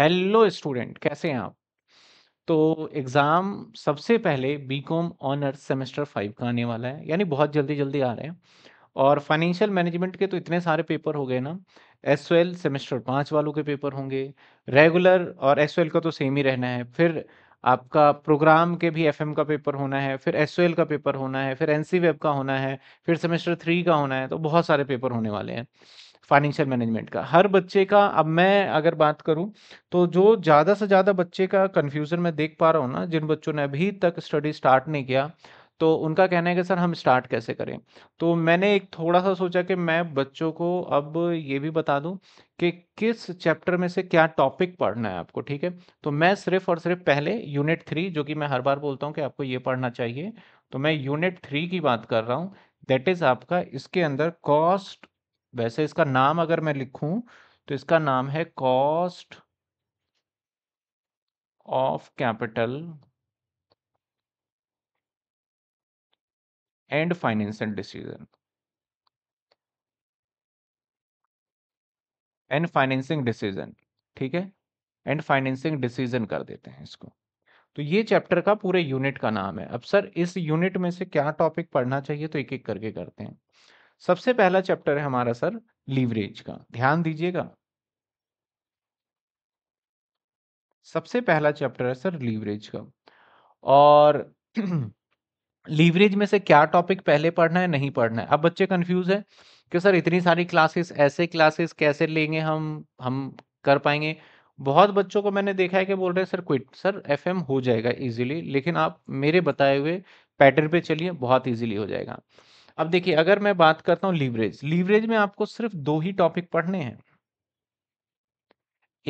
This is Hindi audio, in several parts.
हेलो स्टूडेंट कैसे हैं आप तो एग्ज़ाम सबसे पहले B Com honours semester five का आने वाला है यानी बहुत जल्दी जल्दी आ रहे हैं और फाइनेंशियल मैनेजमेंट के तो इतने सारे पेपर हो गए ना एस सेमेस्टर पाँच वालों के पेपर होंगे रेगुलर और एस का तो सेम ही रहना है फिर आपका प्रोग्राम के भी एफ का पेपर होना है फिर एस का पेपर होना है फिर एन वेब का होना है फिर सेमेस्टर थ्री का होना है तो बहुत सारे पेपर होने वाले हैं फाइनेंशियल मैनेजमेंट का हर बच्चे का अब मैं अगर बात करूं तो जो ज़्यादा से ज़्यादा बच्चे का कन्फ्यूज़न मैं देख पा रहा हूँ ना जिन बच्चों ने अभी तक स्टडी स्टार्ट नहीं किया तो उनका कहना है कि सर हम स्टार्ट कैसे करें तो मैंने एक थोड़ा सा सोचा कि मैं बच्चों को अब ये भी बता दूं कि किस चैप्टर में से क्या टॉपिक पढ़ना है आपको ठीक है तो मैं सिर्फ और सिर्फ पहले यूनिट थ्री जो कि मैं हर बार बोलता हूँ कि आपको ये पढ़ना चाहिए तो मैं यूनिट थ्री की बात कर रहा हूँ दैट इज़ आपका इसके अंदर कॉस्ट वैसे इसका नाम अगर मैं लिखूं तो इसका नाम है cost of capital and financial decision and financing decision ठीक है एंड फाइनेंसिंग डिसीजन कर देते हैं इसको तो ये चैप्टर का पूरे यूनिट का नाम है अब सर इस यूनिट में से क्या टॉपिक पढ़ना चाहिए तो एक एक करके करते हैं सबसे पहला चैप्टर है हमारा सर लीवरेज का ध्यान दीजिएगा सबसे पहला चैप्टर है सर लीवरेज का और लीवरेज में से क्या टॉपिक पहले पढ़ना है नहीं पढ़ना है अब बच्चे कंफ्यूज है कि सर इतनी सारी क्लासेस ऐसे क्लासेस कैसे लेंगे हम हम कर पाएंगे बहुत बच्चों को मैंने देखा है कि बोल रहे हैं सर क्विट सर एफएम हो जाएगा इजीली लेकिन आप मेरे बताए हुए पैटर्न पे चलिए बहुत इजीली हो जाएगा अब देखिए अगर मैं बात करता हूं लीवरेज लीवरेज में आपको सिर्फ दो ही टॉपिक पढ़ने हैं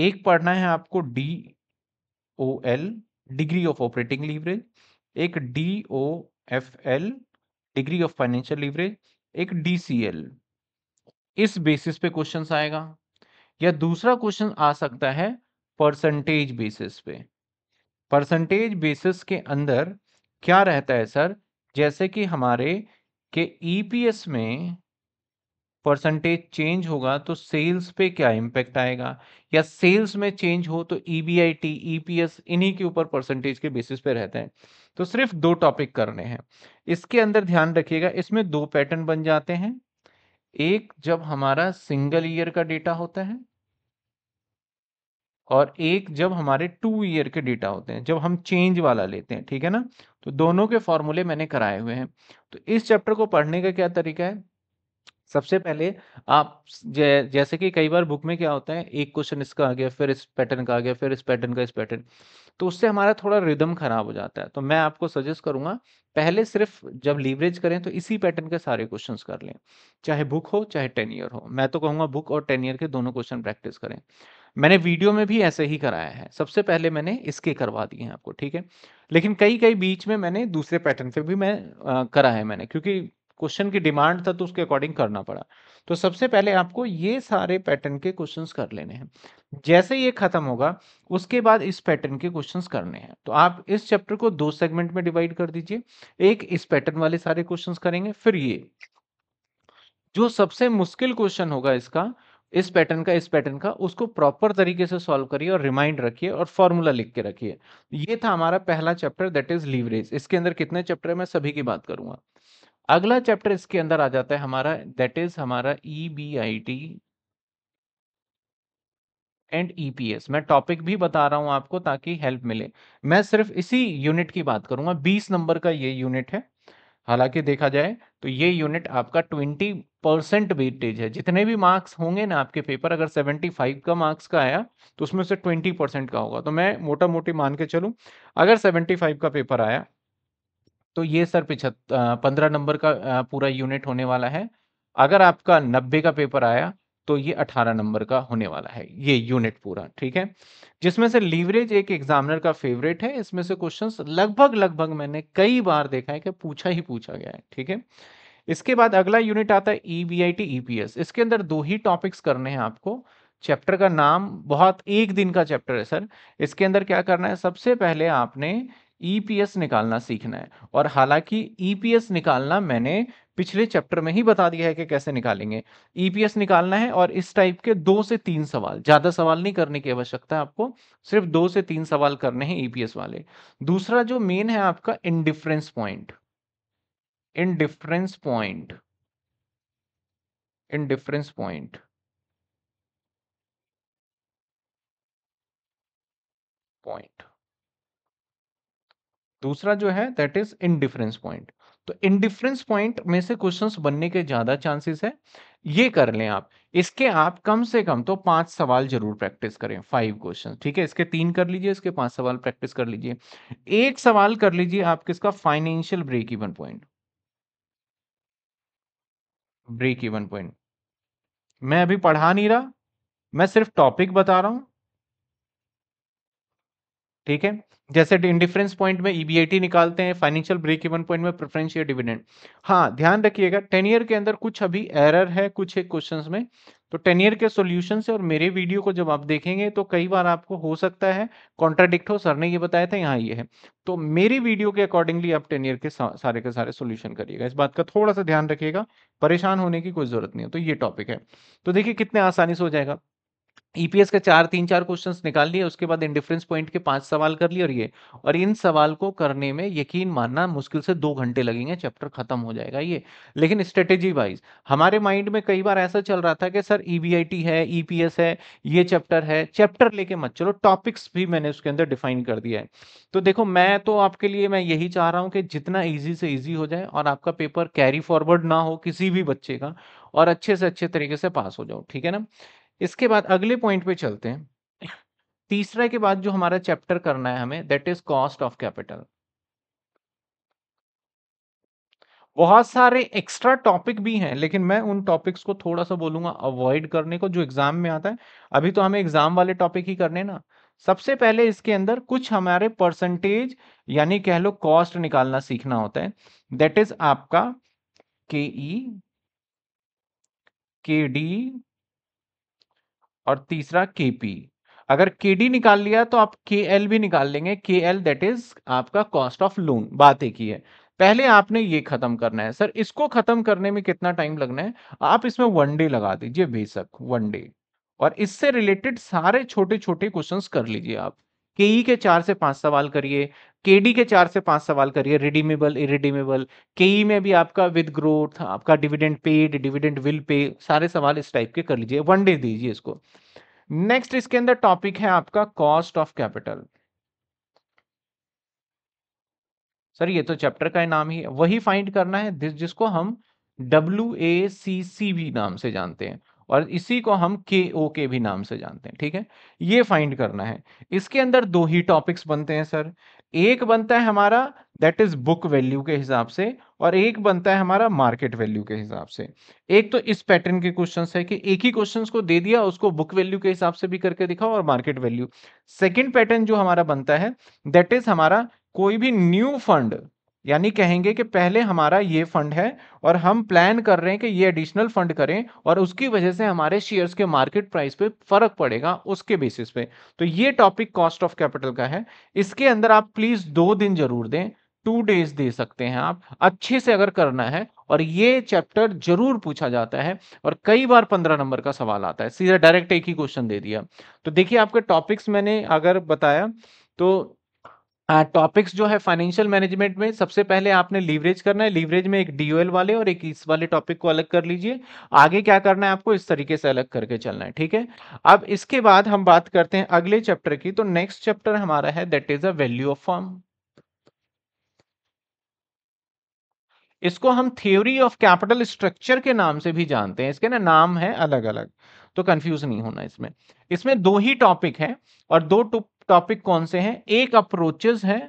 एक पढ़ना है आपको D O L degree of operating leverage एक D O F L degree of financial leverage एक डी सी एल इस बेसिस पे क्वेश्चन आएगा या दूसरा क्वेश्चन आ सकता है परसेंटेज बेसिस पे परसेंटेज बेसिस के अंदर क्या रहता है सर जैसे कि हमारे कि ईपीएस e में परसेंटेज चेंज होगा तो सेल्स पे क्या इंपैक्ट आएगा या सेल्स में चेंज हो तो ईबीआईटी e ईपीएस e इन्हीं के ऊपर परसेंटेज के बेसिस पे रहते हैं तो सिर्फ दो टॉपिक करने हैं इसके अंदर ध्यान रखिएगा इसमें दो पैटर्न बन जाते हैं एक जब हमारा सिंगल ईयर का डेटा होता है और एक जब हमारे टू ईयर के डेटा होते हैं जब हम चेंज वाला लेते हैं ठीक है ना तो दोनों के फॉर्मूले मैंने कराए हुए हैं तो इस चैप्टर को पढ़ने का क्या तरीका है सबसे पहले आप जै, जैसे कि कई बार बुक में क्या होता है एक क्वेश्चन इसका आ गया फिर इस पैटर्न का आ गया फिर इस पैटर्न का इस पैटर्न तो उससे हमारा थोड़ा रिदम खराब हो जाता है तो मैं आपको सजेस्ट करूंगा पहले सिर्फ जब लीवरेज करें तो इसी पैटर्न के सारे क्वेश्चंस कर लें चाहे बुक हो चाहे टेन ईयर हो मैं तो कहूंगा बुक और टेन ईयर के दोनों क्वेश्चन प्रैक्टिस करें मैंने वीडियो में भी ऐसे ही कराया है सबसे पहले मैंने इसके करवा दिए हैं आपको ठीक है लेकिन कई कई बीच में मैंने दूसरे पैटर्न से भी मैं आ, करा है मैंने क्योंकि क्वेश्चन की डिमांड था तो उसके अकॉर्डिंग करना पड़ा तो सबसे पहले आपको ये सारे पैटर्न के क्वेश्चंस कर लेने हैं जैसे ये खत्म होगा उसके बाद इस पैटर्न के क्वेश्चंस करने हैं तो आप इस चैप्टर को दो सेगमेंट में डिवाइड कर दीजिए एक इस पैटर्न वाले सारे क्वेश्चंस करेंगे फिर ये जो सबसे मुश्किल क्वेश्चन होगा इसका इस पैटर्न का इस पैटर्न का उसको प्रॉपर तरीके से सॉल्व करिए और रिमाइंड रखिए और फॉर्मूला लिख के रखिए ये था हमारा पहला चैप्टर दैट इज लीवरेज इसके अंदर कितने चैप्टर है मैं सभी की बात करूंगा अगला चैप्टर इसके अंदर आ जाता है हमारा दैट इज हमारा E B I T and EPS e मैं टॉपिक भी बता रहा हूं आपको ताकि हेल्प मिले मैं सिर्फ इसी यूनिट की बात करूंगा बीस नंबर का ये यूनिट है हालांकि देखा जाए तो ये यूनिट आपका 20 परसेंट वेटेज है जितने भी मार्क्स होंगे ना आपके पेपर अगर 75 का मार्क्स का आया तो उसमें से 20 परसेंट का होगा तो मैं मोटा मोटी मान के चलूँ अगर 75 का पेपर आया तो ये सर पिछहत्तर पंद्रह नंबर का पूरा यूनिट होने वाला है अगर आपका नब्बे का पेपर आया तो ये 18 नंबर का होने वाला है ये यूनिट पूरा ठीक है जिसमें से लीवरेज एक एग्जामिनर का फेवरेट है इसमें से क्वेश्चंस लगभग लगभग मैंने कई बार देखा है कि पूछा ही पूछा गया है ठीक है इसके बाद अगला यूनिट आता है ई e ईपीएस e इसके अंदर दो ही टॉपिक्स करने हैं आपको चैप्टर का नाम बहुत एक दिन का चैप्टर है सर इसके अंदर क्या करना है सबसे पहले आपने ईपीएस e निकालना सीखना है और हालांकि ईपीएस e निकालना मैंने पिछले चैप्टर में ही बता दिया है कि कैसे निकालेंगे ईपीएस e निकालना है और इस टाइप के दो से तीन सवाल ज़्यादा सवाल नहीं करने की आवश्यकता है आपको सिर्फ दो से तीन सवाल करने हैं ईपीएस वाले दूसरा जो मेन है आपका indifference point indifference point indifference point point दूसरा जो है दैट इज इनडिफरेंस पॉइंट तो इनडिफरेंस पॉइंट में से क्वेश्चंस बनने के ज़्यादा चांसेस है ये कर लें आप इसके आप कम से कम तो पांच सवाल जरूर प्रैक्टिस करें फाइव क्वेश्चन ठीक है इसके तीन कर लीजिए इसके पांच सवाल प्रैक्टिस कर लीजिए एक सवाल कर लीजिए आप किसका financial break even point break even point मैं अभी पढ़ा नहीं रहा मैं सिर्फ टॉपिक बता रहा हूं ठीक है जैसे इंडिफरेंस पॉइंट में ईबीआईटी e निकालते हैं फाइनेंशियल ब्रेक इवन पॉइंट में प्रेफरेंस या डिविडेंड हाँ ध्यान रखिएगा टेन ईयर के अंदर कुछ अभी एरर है कुछ एक क्वेश्चन में तो टेन ईयर के सोल्यूशन से और मेरे वीडियो को जब आप देखेंगे तो कई बार आपको हो सकता है कॉन्ट्राडिक्ट हो सर ने ये बताया था यहाँ ये है तो मेरी वीडियो के अकॉर्डिंगली आप टेन ईयर के सारे के सारे सोल्यूशन करिएगा इस बात का थोड़ा सा ध्यान रखिएगा परेशान होने की कोई जरूरत नहीं है तो ये टॉपिक है तो देखिए कितने आसानी से हो जाएगा ईपीएस e का चार तीन चार क्वेश्चन निकाल लिए उसके बाद इंडिफरेंस पॉइंट के पांच सवाल कर लिए और ये और इन सवाल को करने में यकीन मानना मुश्किल से दो घंटे लगेंगे चैप्टर खत्म हो जाएगा ये लेकिन स्ट्रेटेजी वाइज हमारे माइंड में कई बार ऐसा चल रहा था कि सर ईबीआईटी e है ई e है ये चैप्टर है चैप्टर लेके मत चलो टॉपिक्स भी मैंने उसके अंदर डिफाइन कर दिया है तो देखो मैं तो आपके लिए मैं यही चाह रहा हूँ कि जितना ईजी से ईजी हो जाए और आपका पेपर कैरी फॉरवर्ड ना हो किसी भी बच्चे का और अच्छे से अच्छे तरीके से पास हो जाओ ठीक है ना इसके बाद अगले पॉइंट पे चलते हैं तीसरा के बाद जो हमारा चैप्टर करना है हमें that is cost of capital बहुत सारे एक्स्ट्रा टॉपिक भी हैं लेकिन मैं उन टॉपिक्स को थोड़ा सा बोलूंगा अवॉइड करने को जो एग्जाम में आता है अभी तो हमें एग्जाम वाले टॉपिक ही करने ना सबसे पहले इसके अंदर कुछ हमारे परसेंटेज यानी कह लो कॉस्ट निकालना सीखना होता है दैट इज आपका के ई के डी और तीसरा केपी अगर के डी निकाल लिया तो आप के एल भी निकाल लेंगे के एल दैट इज आपका कॉस्ट ऑफ लोन बात एक ही है पहले आपने ये खत्म करना है सर इसको खत्म करने में कितना टाइम लगना है आप इसमें वन डे लगा दीजिए बेशक वन डे और इससे रिलेटेड सारे छोटे छोटे क्वेश्चंस कर लीजिए आप के ई के चार से पांच सवाल करिए के डी के चार से पांच सवाल करिए रिडीमेबल इरिडीमेबल के ई में भी आपका विद ग्रोथ आपका dividend paid dividend will pay सारे सवाल इस टाइप के कर लीजिए वन डे दीजिए इसको नेक्स्ट इसके अंदर टॉपिक है आपका कॉस्ट ऑफ कैपिटल सर ये तो चैप्टर का नाम ही है वही फाइंड करना है जिसको हम W A C C B नाम से जानते हैं और इसी को हम के ओ के भी नाम से जानते हैं ठीक है ये फाइंड करना है इसके अंदर दो ही टॉपिक्स बनते हैं सर एक बनता है हमारा दैट इज बुक वैल्यू के हिसाब से और एक बनता है हमारा मार्केट वैल्यू के हिसाब से एक तो इस पैटर्न के क्वेश्चंस है कि एक ही क्वेश्चंस को दे दिया उसको बुक वैल्यू के हिसाब से भी करके दिखाओ और मार्केट वैल्यू सेकंड पैटर्न जो हमारा बनता है दैट इज हमारा कोई भी न्यू फंड यानी कहेंगे कि पहले हमारा ये फंड है और हम प्लान कर रहे हैं कि ये एडिशनल फंड करें और उसकी वजह से हमारे शेयर्स के मार्केट प्राइस पे फर्क पड़ेगा उसके बेसिस पे तो ये टॉपिक कॉस्ट ऑफ कैपिटल का है इसके अंदर आप प्लीज दो दिन जरूर दें टू डेज दे सकते हैं आप अच्छे से अगर करना है और ये चैप्टर जरूर पूछा जाता है और कई बार पंद्रह नंबर का सवाल आता है सीधा डायरेक्ट एक ही क्वेश्चन दे दिया तो देखिए आपके टॉपिक्स मैंने अगर बताया तो टॉपिक्स जो है फाइनेंशियल मैनेजमेंट में सबसे पहले आपने लीवरेज करना है लीवरेज में एक डीओएल वाले और एक इस वाले टॉपिक को अलग कर लीजिए आगे क्या करना है आपको इस तरीके से अलग करके चलना है ठीक है अब इसके बाद हम बात करते हैं अगले चैप्टर की तो नेक्स्ट चैप्टर हमारा है that is a value of firm इसको हम थ्योरी ऑफ कैपिटल स्ट्रक्चर के नाम से भी जानते हैं इसके ना नाम है अलग अलग तो कंफ्यूज नहीं होना इसमें इसमें दो ही टॉपिक हैं और दो टॉपिक कौन से हैं एक अप्रोचेस है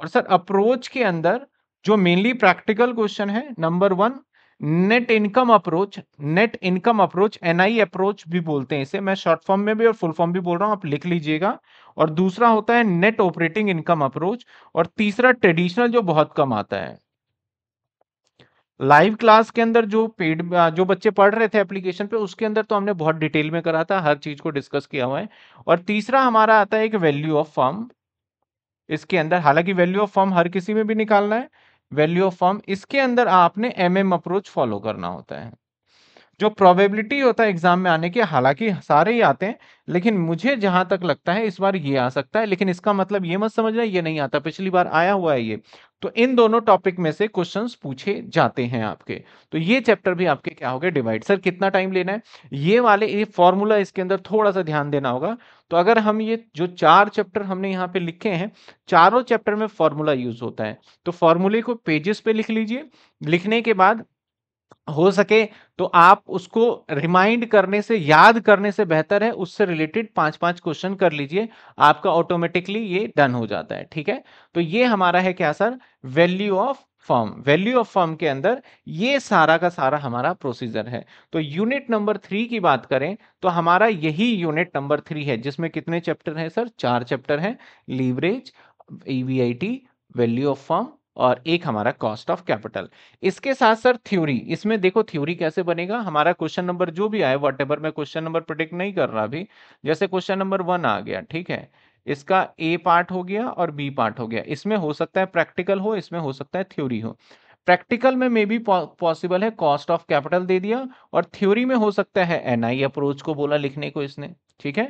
और सर अप्रोच के अंदर जो मेनली प्रैक्टिकल क्वेश्चन है number one net income approach net income approach NI approach भी बोलते हैं इसे मैं शॉर्ट फॉर्म में भी और फुल फॉर्म भी बोल रहा हूं आप लिख लीजिएगा और दूसरा होता है नेट ऑपरेटिंग इनकम अप्रोच और तीसरा ट्रेडिशनल जो बहुत कम आता है लाइव क्लास के अंदर जो पेड जो बच्चे पढ़ रहे थे एप्लीकेशन पे उसके अंदर तो हमने बहुत डिटेल में करा था हर चीज को डिस्कस किया हुआ है और तीसरा हमारा आता है एक वैल्यू ऑफ फॉर्म इसके अंदर हालांकि वैल्यू ऑफ फॉर्म हर किसी में भी निकालना है वैल्यू ऑफ फॉर्म इसके अंदर आपने एम एम अप्रोच फॉलो करना होता है जो प्रोबेबिलिटी होता है एग्जाम में आने की हालांकि सारे ही आते हैं लेकिन मुझे जहां तक लगता है इस बार ये आ सकता है लेकिन इसका मतलब ये मत समझना ये नहीं आता पिछली बार आया हुआ है ये तो इन दोनों टॉपिक में से क्वेश्चंस पूछे जाते हैं आपके तो ये चैप्टर भी आपके क्या हो गए डिवाइड सर कितना टाइम लेना है ये वाले ये फॉर्मूला इसके अंदर थोड़ा सा ध्यान देना होगा तो अगर हम ये जो चार चैप्टर हमने यहाँ पे लिखे हैं चारों चैप्टर में फॉर्मूला यूज होता है तो फॉर्मूले को पेजेस पे लिख लीजिए लिखने के बाद हो सके तो आप उसको रिमाइंड करने से याद करने से बेहतर है उससे रिलेटेड पांच पांच क्वेश्चन कर लीजिए आपका ऑटोमेटिकली ये डन हो जाता है ठीक है तो ये हमारा है क्या sir value of firm value of firm के अंदर ये सारा का सारा हमारा प्रोसीजर है तो यूनिट नंबर थ्री की बात करें तो हमारा यही यूनिट नंबर थ्री है जिसमें कितने चैप्टर है सर चार चैप्टर है leverage EBIT value of firm और एक हमारा कॉस्ट ऑफ कैपिटल इसके साथ सर थ्योरी इसमें देखो थ्योरी कैसे बनेगा हमारा क्वेश्चन नंबर जो भी आए वट एवर मैं क्वेश्चन नंबर प्रोडिक्ट नहीं कर रहा अभी जैसे क्वेश्चन नंबर वन आ गया ठीक है इसका ए पार्ट हो गया और बी पार्ट हो गया इसमें हो सकता है प्रैक्टिकल हो इसमें हो सकता है थ्योरी हो प्रैक्टिकल में मे बी पॉसिबल है कॉस्ट ऑफ कैपिटल दे दिया और थ्योरी में हो सकता है एनआई अप्रोच को बोला लिखने को इसने ठीक है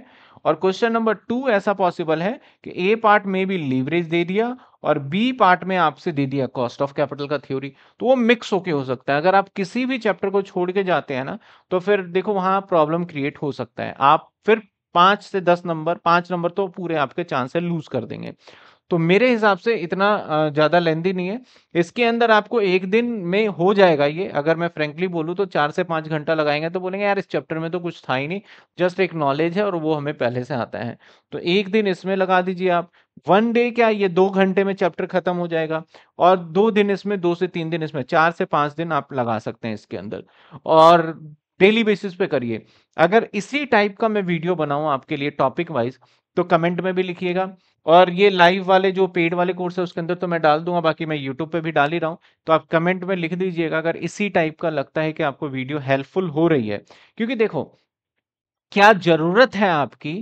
और क्वेश्चन नंबर टू ऐसा पॉसिबल है कि ए पार्ट में भी लीवरेज दे दिया और बी पार्ट में आपसे दे दिया कॉस्ट ऑफ कैपिटल का थ्योरी तो वो मिक्स होके हो सकता है अगर आप किसी भी चैप्टर को छोड़ के जाते हैं ना तो फिर देखो वहां प्रॉब्लम क्रिएट हो सकता है आप फिर पांच से दस नंबर पांच नंबर तो पूरे आपके चांसेस लूज कर देंगे तो मेरे हिसाब से इतना ज़्यादा लेंदी नहीं है इसके अंदर आपको एक दिन में हो जाएगा ये अगर मैं फ्रेंकली बोलूँ तो चार से पाँच घंटा लगाएंगे तो बोलेंगे यार इस चैप्टर में तो कुछ था ही नहीं जस्ट एक नॉलेज है और वो हमें पहले से आता है तो एक दिन इसमें लगा दीजिए आप वन डे क्या ये दो घंटे में चैप्टर खत्म हो जाएगा और दो दिन इसमें दो से तीन दिन इसमें चार से पाँच दिन आप लगा सकते हैं इसके अंदर और डेली बेसिस पे करिए अगर इसी टाइप का मैं वीडियो बनाऊँ आपके लिए टॉपिक वाइज तो कमेंट में भी लिखिएगा और ये लाइव वाले जो पेड वाले कोर्स है उसके अंदर तो मैं डाल दूंगा बाकी मैं यूट्यूब पे भी डाल ही रहा हूँ तो आप कमेंट में लिख दीजिएगा अगर इसी टाइप का लगता है कि आपको वीडियो हेल्पफुल हो रही है क्योंकि देखो क्या जरूरत है आपकी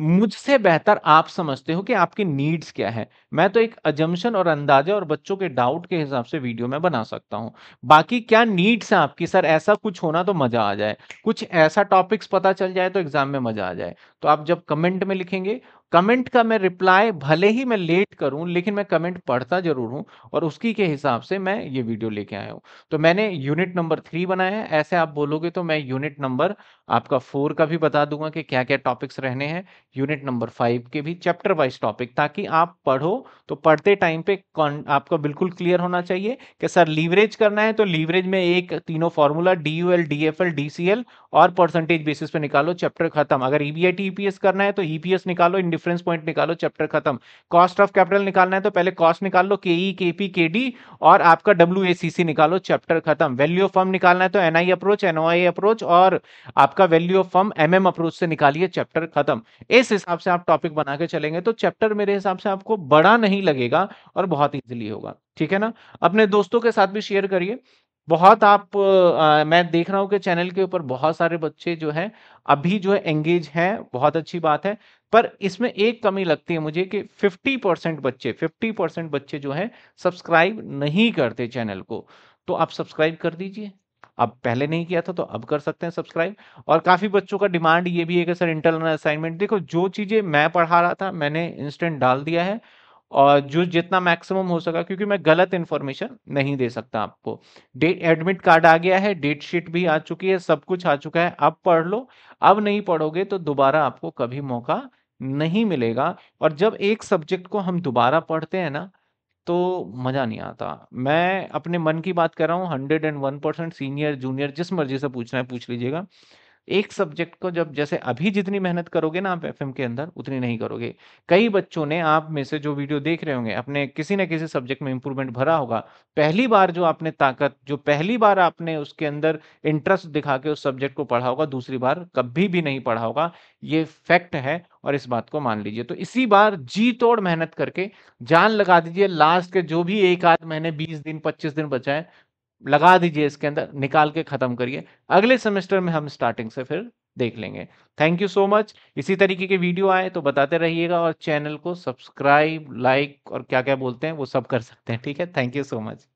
मुझसे बेहतर आप समझते हो कि आपकी नीड्स क्या है मैं तो एक अजम्पन और अंदाजा और बच्चों के डाउट के हिसाब से वीडियो में बना सकता हूँ बाकी क्या नीड्स है आपकी सर ऐसा कुछ होना तो मजा आ जाए कुछ ऐसा टॉपिक्स पता चल जाए तो एग्जाम में मजा आ जाए तो आप जब कमेंट में लिखेंगे कमेंट का मैं रिप्लाई भले ही मैं लेट करूं लेकिन मैं कमेंट पढ़ता जरूर हूं और उसकी के हिसाब से मैं ये वीडियो लेके आया हूं तो मैंने यूनिट नंबर थ्री बनाया है ऐसे आप बोलोगे तो मैं यूनिट नंबर आपका फोर का भी बता दूंगा कि क्या क्या टॉपिक्स रहने हैं यूनिट नंबर फाइव के भी चैप्टर वाइज टॉपिक ताकि आप पढ़ो तो पढ़ते टाइम पे आपका बिल्कुल क्लियर होना चाहिए कि सर लीवरेज करना है तो लीवरेज में एक तीनों formula D U L D F L और परसेंटेज बेसिस पे निकालो चैप्टर खत्म अगर ईबीआईटी e ईपीएस e करना है तो ईपीएस e निकालो इन रेफरेंस पॉइंट निकालो चैप्टर खत्म कॉस्ट ऑफ कैपिटल निकालना है तो पहले कॉस्ट निकाल लो केई के डी और आपका डब्ल्यू निकालो चैप्टर खत्म वैल्यू ऑफ फर्म निकालना है तो एनआई अप्रोच एनओआई अप्रोच और आपका value of firm M M approach से निकालिए चैप्टर खत्म इस हिसाब से आप टॉपिक बना के चलेंगे तो चैप्टर मेरे हिसाब से आपको बड़ा नहीं लगेगा और बहुत ईजिली होगा ठीक है ना अपने दोस्तों के साथ भी शेयर करिए बहुत आप आ, मैं देख रहा हूँ कि चैनल के ऊपर बहुत सारे बच्चे जो हैं अभी जो है एंगेज हैं बहुत अच्छी बात है पर इसमें एक कमी लगती है मुझे कि 50 परसेंट बच्चे 50 परसेंट बच्चे जो हैं सब्सक्राइब नहीं करते चैनल को तो आप सब्सक्राइब कर दीजिए अब पहले नहीं किया था तो अब कर सकते हैं सब्सक्राइब और काफ़ी बच्चों का डिमांड ये भी है कि सर इंटरनल असाइनमेंट देखो जो चीज़ें मैं पढ़ा रहा था मैंने इंस्टेंट डाल दिया है और जो जितना मैक्सिमम हो सका क्योंकि मैं गलत इन्फॉर्मेशन नहीं दे सकता आपको डेट एडमिट कार्ड आ गया है डेट शीट भी आ चुकी है सब कुछ आ चुका है अब पढ़ लो अब नहीं पढ़ोगे तो दोबारा आपको कभी मौका नहीं मिलेगा और जब एक सब्जेक्ट को हम दोबारा पढ़ते हैं ना तो मज़ा नहीं आता मैं अपने मन की बात कर रहा हूँ hundred and one percent senior junior जिस मर्जी से पूछना है पूछ लीजिएगा एक सब्जेक्ट को जब जैसे अभी जितनी मेहनत करोगे ना आप एफ के अंदर उतनी नहीं करोगे कई बच्चों ने आप में से जो वीडियो देख रहे होंगे अपने किसी न किसी सब्जेक्ट में इंप्रूवमेंट भरा होगा पहली बार जो आपने ताकत जो पहली बार आपने उसके अंदर इंटरेस्ट दिखा के उस सब्जेक्ट को पढ़ा होगा दूसरी बार कभी भी नहीं पढ़ा होगा ये फैक्ट है और इस बात को मान लीजिए तो इसी बार जी तोड़ मेहनत करके जान लगा दीजिए लास्ट के जो भी एक आध महीने बीस दिन पच्चीस दिन बचाए लगा दीजिए इसके अंदर निकाल के ख़त्म करिए अगले सेमेस्टर में हम स्टार्टिंग से फिर देख लेंगे थैंक यू सो मच इसी तरीके के वीडियो आए तो बताते रहिएगा और चैनल को सब्सक्राइब लाइक और क्या क्या बोलते हैं वो सब कर सकते हैं ठीक है थैंक यू सो मच